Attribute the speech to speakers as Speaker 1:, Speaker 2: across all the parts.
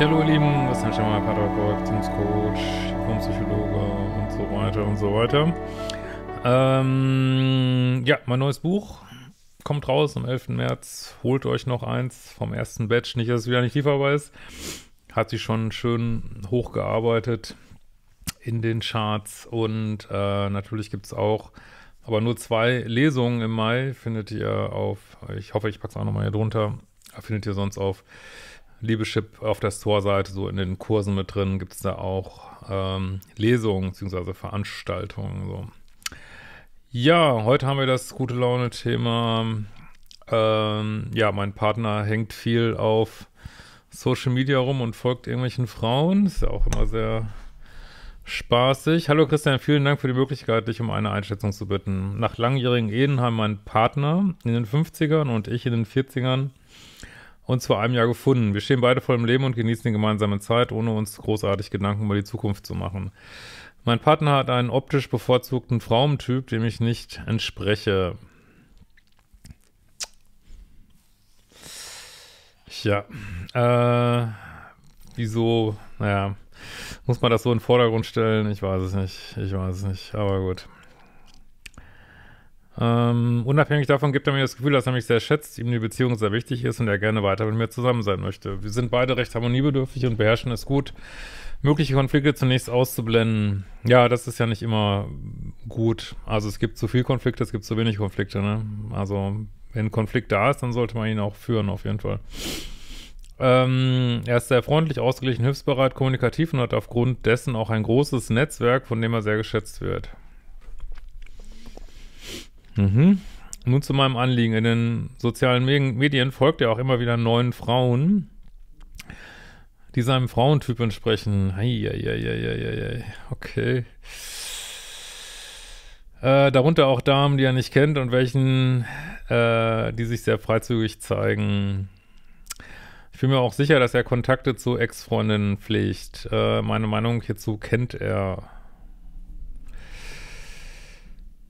Speaker 1: hallo ihr Lieben, das ist mal Pädagoge, Erziehungscoach, Psychologe und so weiter und so weiter. Ähm, ja, mein neues Buch kommt raus am 11. März. Holt euch noch eins vom ersten Batch, nicht, dass es wieder nicht lieferbar ist. Hat sich schon schön hochgearbeitet in den Charts und äh, natürlich gibt es auch aber nur zwei Lesungen im Mai findet ihr auf, ich hoffe, ich packe es auch nochmal hier drunter, findet ihr sonst auf Liebeschip auf der Store-Seite, so in den Kursen mit drin, gibt es da auch ähm, Lesungen bzw. Veranstaltungen. So. Ja, heute haben wir das gute Laune-Thema. Ähm, ja, mein Partner hängt viel auf Social Media rum und folgt irgendwelchen Frauen. Ist ja auch immer sehr spaßig. Hallo Christian, vielen Dank für die Möglichkeit, dich um eine Einschätzung zu bitten. Nach langjährigen Ehen haben mein Partner in den 50ern und ich in den 40ern uns vor einem Jahr gefunden. Wir stehen beide voll im Leben und genießen die gemeinsame Zeit, ohne uns großartig Gedanken über die Zukunft zu machen. Mein Partner hat einen optisch bevorzugten Frauentyp, dem ich nicht entspreche. Tja, äh, wieso, naja, muss man das so in den Vordergrund stellen? Ich weiß es nicht, ich weiß es nicht, aber gut. Ähm, unabhängig davon gibt er mir das Gefühl, dass er mich sehr schätzt, ihm die Beziehung sehr wichtig ist und er gerne weiter mit mir zusammen sein möchte. Wir sind beide recht harmoniebedürftig und beherrschen es gut, mögliche Konflikte zunächst auszublenden. Ja, das ist ja nicht immer gut. Also es gibt zu viel Konflikte, es gibt zu wenig Konflikte, ne? Also wenn Konflikt da ist, dann sollte man ihn auch führen, auf jeden Fall. Ähm, er ist sehr freundlich, ausgeglichen, hilfsbereit, kommunikativ und hat aufgrund dessen auch ein großes Netzwerk, von dem er sehr geschätzt wird. Mhm. Nun zu meinem Anliegen. In den sozialen Medien folgt er auch immer wieder neuen Frauen, die seinem Frauentyp entsprechen. Eieieiei. Okay. Äh, darunter auch Damen, die er nicht kennt und welchen, äh, die sich sehr freizügig zeigen. Ich bin mir auch sicher, dass er Kontakte zu Ex-Freundinnen pflegt. Äh, meine Meinung hierzu kennt er.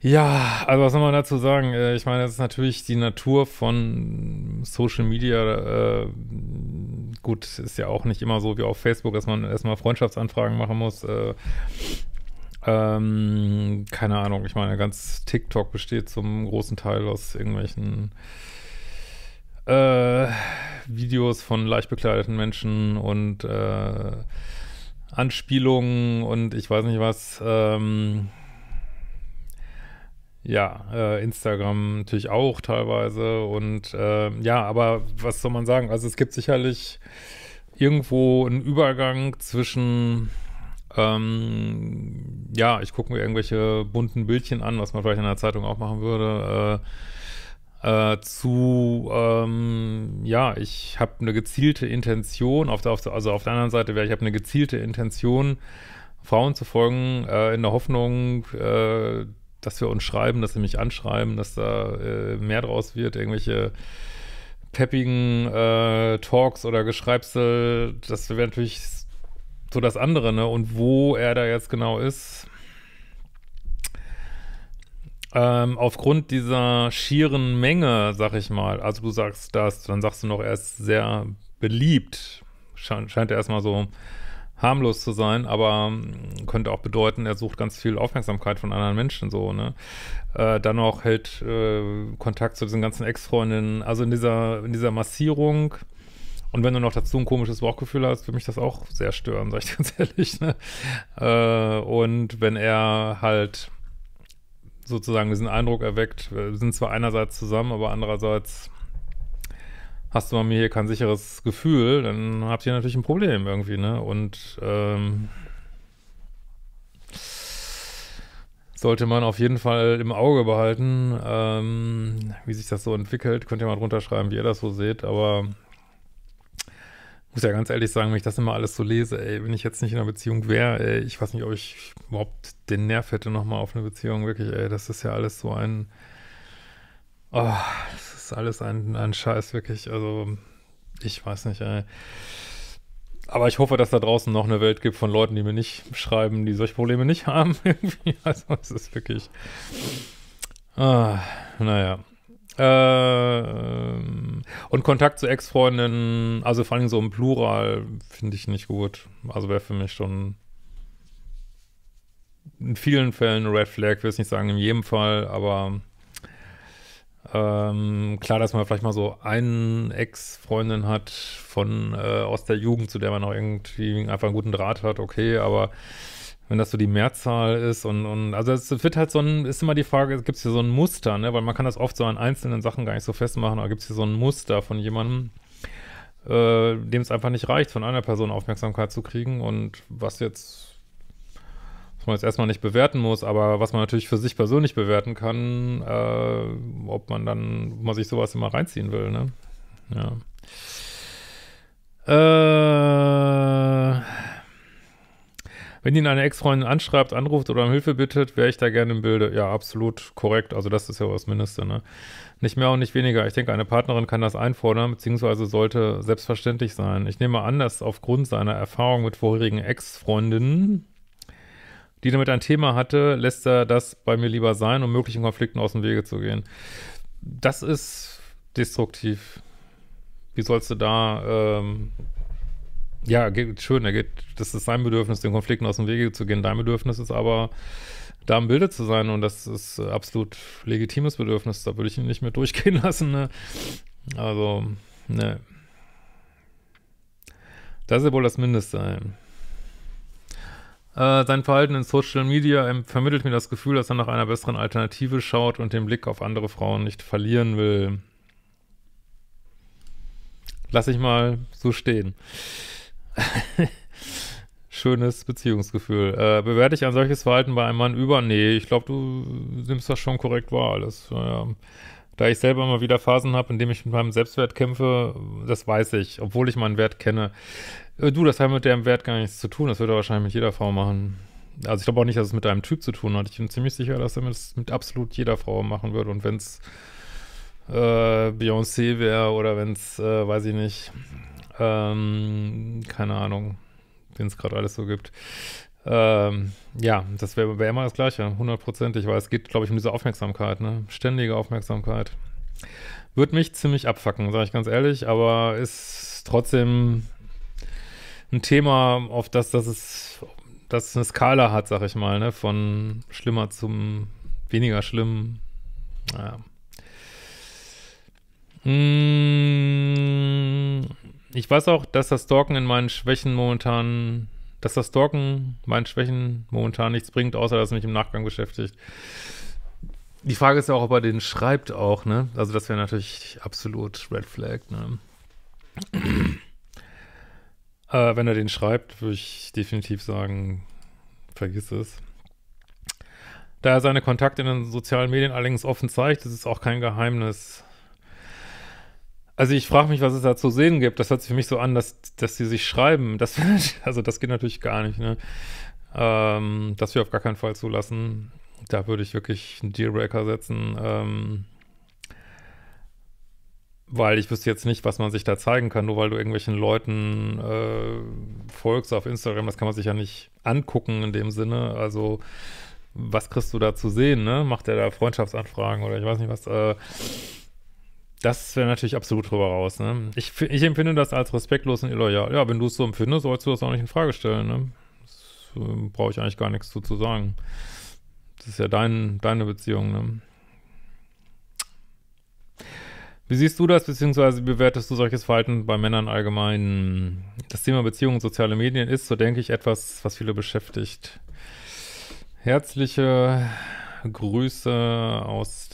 Speaker 1: Ja, also was soll man dazu sagen? Äh, ich meine, das ist natürlich die Natur von Social Media. Äh, gut, ist ja auch nicht immer so wie auf Facebook, dass man erstmal Freundschaftsanfragen machen muss. Äh, ähm, keine Ahnung, ich meine, ganz TikTok besteht zum großen Teil aus irgendwelchen äh, Videos von leicht bekleideten Menschen und äh, Anspielungen und ich weiß nicht was. Ähm, ja, äh, Instagram natürlich auch teilweise. Und äh, ja, aber was soll man sagen? Also es gibt sicherlich irgendwo einen Übergang zwischen, ähm, ja, ich gucke mir irgendwelche bunten Bildchen an, was man vielleicht in der Zeitung auch machen würde, äh, äh, zu, ähm, ja, ich habe eine gezielte Intention, auf der, auf der, also auf der anderen Seite wäre, ich habe eine gezielte Intention, Frauen zu folgen, äh, in der Hoffnung, äh, dass wir uns schreiben, dass sie mich anschreiben, dass da äh, mehr draus wird, irgendwelche peppigen äh, Talks oder Geschreibsel, das wäre natürlich so das andere, ne? Und wo er da jetzt genau ist. Ähm, aufgrund dieser schieren Menge, sag ich mal, also du sagst das, dann sagst du noch, er ist sehr beliebt. Scheint, scheint er erstmal so harmlos zu sein, aber ähm, könnte auch bedeuten, er sucht ganz viel Aufmerksamkeit von anderen Menschen so, ne? Äh, dann auch hält äh, Kontakt zu diesen ganzen Ex-Freundinnen, also in dieser, in dieser Massierung. Und wenn du noch dazu ein komisches Bauchgefühl hast, würde mich das auch sehr stören, sag ich ganz ehrlich. Ne? Äh, und wenn er halt sozusagen diesen Eindruck erweckt, wir sind zwar einerseits zusammen, aber andererseits hast du bei mir hier kein sicheres Gefühl, dann habt ihr natürlich ein Problem irgendwie, ne? Und ähm, sollte man auf jeden Fall im Auge behalten, ähm, wie sich das so entwickelt. Könnt ihr mal drunter schreiben, wie ihr das so seht, aber muss ja ganz ehrlich sagen, wenn ich das immer alles so lese, ey, wenn ich jetzt nicht in einer Beziehung wäre, ey, ich weiß nicht, ob ich überhaupt den Nerv hätte nochmal auf eine Beziehung, wirklich, ey, das ist ja alles so ein, oh, ist alles ein, ein Scheiß, wirklich. Also, ich weiß nicht, ey. Aber ich hoffe, dass da draußen noch eine Welt gibt von Leuten, die mir nicht schreiben, die solche Probleme nicht haben. also, es ist wirklich. Ah, naja. Äh, und Kontakt zu Ex-Freundinnen, also vor allem so im Plural, finde ich nicht gut. Also wäre für mich schon in vielen Fällen eine Red Flag, will es nicht sagen in jedem Fall, aber ähm, klar, dass man vielleicht mal so einen Ex-Freundin hat von äh, aus der Jugend, zu der man auch irgendwie einfach einen guten Draht hat, okay, aber wenn das so die Mehrzahl ist und, und also es wird halt so ein, ist immer die Frage, gibt es hier so ein Muster, ne? Weil man kann das oft so an einzelnen Sachen gar nicht so festmachen, aber gibt es hier so ein Muster von jemandem, äh, dem es einfach nicht reicht, von einer Person Aufmerksamkeit zu kriegen und was jetzt was man jetzt erstmal nicht bewerten muss, aber was man natürlich für sich persönlich bewerten kann, äh, ob man dann, ob man sich sowas immer reinziehen will, ne? Ja. Äh, wenn ihn eine Ex-Freundin anschreibt, anruft oder um Hilfe bittet, wäre ich da gerne im Bilde. Ja, absolut korrekt. Also das ist ja was Mindeste, ne? Nicht mehr und nicht weniger. Ich denke, eine Partnerin kann das einfordern, beziehungsweise sollte selbstverständlich sein. Ich nehme an, dass aufgrund seiner Erfahrung mit vorherigen Ex-Freundinnen die damit ein Thema hatte, lässt er das bei mir lieber sein, um möglichen Konflikten aus dem Wege zu gehen. Das ist destruktiv. Wie sollst du da, ähm, ja, geht schön, er geht, das ist sein Bedürfnis, den Konflikten aus dem Wege zu gehen. Dein Bedürfnis ist aber, da im Bilde zu sein und das ist absolut legitimes Bedürfnis. Da würde ich ihn nicht mehr durchgehen lassen, ne? Also, ne. Das ist ja wohl das Mindeste. Ey. Äh, sein Verhalten in Social Media vermittelt mir das Gefühl, dass er nach einer besseren Alternative schaut und den Blick auf andere Frauen nicht verlieren will. Lass ich mal so stehen. Schönes Beziehungsgefühl. Äh, bewerte ich ein solches Verhalten bei einem Mann über? Nee, ich glaube, du nimmst das schon korrekt wahr. Alles. Ja da ich selber immer wieder Phasen habe, in denen ich mit meinem Selbstwert kämpfe, das weiß ich, obwohl ich meinen Wert kenne. Äh, du, das hat mit deinem Wert gar nichts zu tun. Das würde wahrscheinlich mit jeder Frau machen. Also ich glaube auch nicht, dass es mit einem Typ zu tun hat. Ich bin ziemlich sicher, dass er das mit absolut jeder Frau machen würde. Und wenn es äh, Beyoncé wäre oder wenn es, äh, weiß ich nicht, ähm, keine Ahnung, den es gerade alles so gibt. Ähm, ja, das wäre wär immer das Gleiche, 100%. Ich weiß, es geht, glaube ich, um diese Aufmerksamkeit, ne? Ständige Aufmerksamkeit. Würde mich ziemlich abfacken, sage ich ganz ehrlich, aber ist trotzdem ein Thema, auf das, das es, das eine Skala hat, sag ich mal, ne? Von schlimmer zum weniger schlimm. Naja. Mm, ich weiß auch, dass das Stalken in meinen Schwächen momentan dass das Stalken meinen Schwächen momentan nichts bringt, außer dass es mich im Nachgang beschäftigt. Die Frage ist ja auch, ob er den schreibt auch, ne? Also das wäre natürlich absolut Red Flag, ne? äh, wenn er den schreibt, würde ich definitiv sagen, vergiss es. Da er seine Kontakte in den sozialen Medien allerdings offen zeigt, ist es auch kein Geheimnis, also ich frage mich, was es da zu sehen gibt. Das hört sich für mich so an, dass, dass sie sich schreiben. Das, also das geht natürlich gar nicht, ne? Ähm, das wir auf gar keinen Fall zulassen. Da würde ich wirklich einen Dealbreaker setzen. Ähm, weil ich wüsste jetzt nicht, was man sich da zeigen kann, nur weil du irgendwelchen Leuten äh, folgst auf Instagram, das kann man sich ja nicht angucken in dem Sinne. Also, was kriegst du da zu sehen, ne? Macht der da Freundschaftsanfragen oder ich weiß nicht was. Äh, das wäre natürlich absolut drüber raus, ne? Ich, ich empfinde das als respektlos und illoyal. Ja, wenn du es so empfindest, sollst du das auch nicht in Frage stellen, ne? Äh, brauche ich eigentlich gar nichts zu, zu sagen. Das ist ja dein, deine Beziehung, ne? Wie siehst du das, beziehungsweise bewertest du solches Verhalten bei Männern allgemein? Das Thema Beziehung und soziale Medien ist, so denke ich, etwas, was viele beschäftigt. Herzliche Grüße aus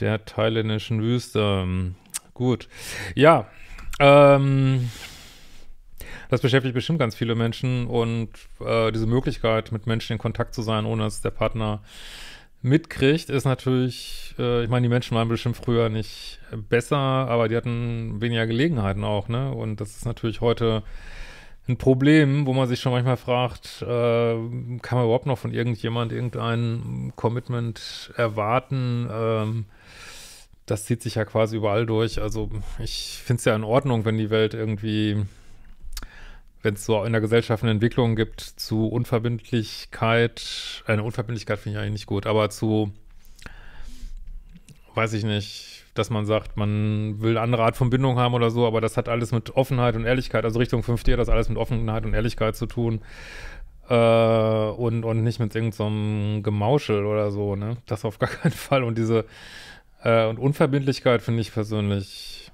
Speaker 1: der thailändischen Wüste. Ähm, gut. Ja, ähm, das beschäftigt bestimmt ganz viele Menschen und äh, diese Möglichkeit, mit Menschen in Kontakt zu sein, ohne dass der Partner mitkriegt, ist natürlich, äh, ich meine, die Menschen waren bestimmt früher nicht besser, aber die hatten weniger Gelegenheiten auch, ne? Und das ist natürlich heute ein Problem, wo man sich schon manchmal fragt, äh, kann man überhaupt noch von irgendjemand irgendein Commitment erwarten? Ähm, das zieht sich ja quasi überall durch. Also ich finde es ja in Ordnung, wenn die Welt irgendwie, wenn es so in der Gesellschaft eine Entwicklung gibt zu Unverbindlichkeit, eine Unverbindlichkeit finde ich eigentlich nicht gut, aber zu weiß ich nicht, dass man sagt, man will eine andere Art von Bindung haben oder so, aber das hat alles mit Offenheit und Ehrlichkeit, also Richtung 5D hat das alles mit Offenheit und Ehrlichkeit zu tun. Äh, und, und nicht mit irgendeinem so Gemauschel oder so, ne? Das auf gar keinen Fall. Und diese äh, und Unverbindlichkeit finde ich persönlich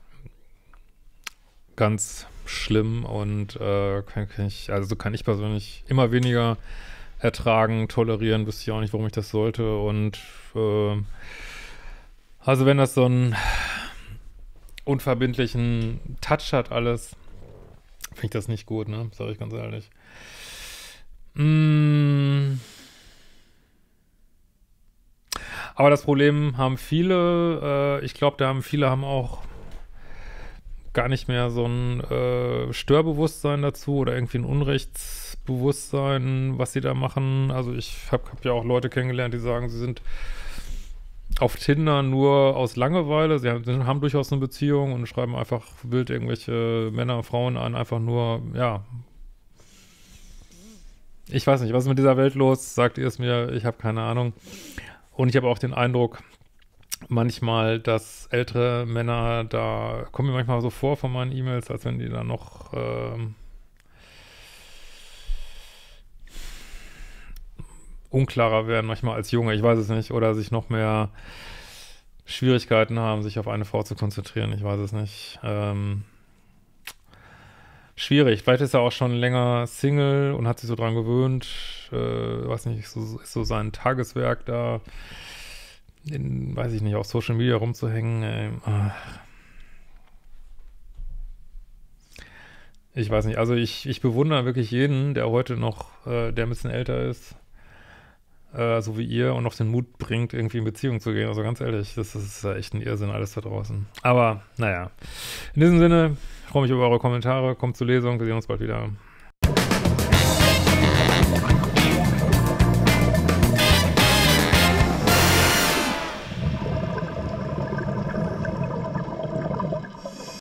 Speaker 1: ganz schlimm und äh, kann, kann, ich, also kann ich persönlich immer weniger ertragen, tolerieren, wüsste ich auch nicht, warum ich das sollte. Und äh, also wenn das so einen unverbindlichen Touch hat alles, finde ich das nicht gut, ne? Sag ich ganz ehrlich. Mm. Aber das Problem haben viele, äh, ich glaube, da haben viele haben auch gar nicht mehr so ein äh, Störbewusstsein dazu oder irgendwie ein Unrechtsbewusstsein, was sie da machen. Also ich habe hab ja auch Leute kennengelernt, die sagen, sie sind auf Tinder nur aus Langeweile. Sie haben, haben, durchaus eine Beziehung und schreiben einfach wild irgendwelche Männer, Frauen an, einfach nur, ja. Ich weiß nicht, was ist mit dieser Welt los? Sagt ihr es mir? Ich habe keine Ahnung. Und ich habe auch den Eindruck, manchmal, dass ältere Männer da, kommen mir manchmal so vor von meinen E-Mails, als wenn die da noch. Ähm, unklarer werden manchmal als Junge, ich weiß es nicht, oder sich noch mehr Schwierigkeiten haben, sich auf eine Frau zu konzentrieren, ich weiß es nicht. Ähm, schwierig. Vielleicht ist er auch schon länger Single und hat sich so dran gewöhnt. Äh, weiß nicht, ist so, ist so sein Tageswerk da, in, weiß ich nicht, auf Social Media rumzuhängen. Ähm, ich weiß nicht. Also ich, ich bewundere wirklich jeden, der heute noch, äh, der ein bisschen älter ist, äh, so wie ihr und noch den Mut bringt, irgendwie in Beziehung zu gehen. Also ganz ehrlich, das ist echt ein Irrsinn, alles da draußen. Aber naja, in diesem Sinne, ich freue mich über eure Kommentare, kommt zur Lesung, wir sehen uns bald wieder.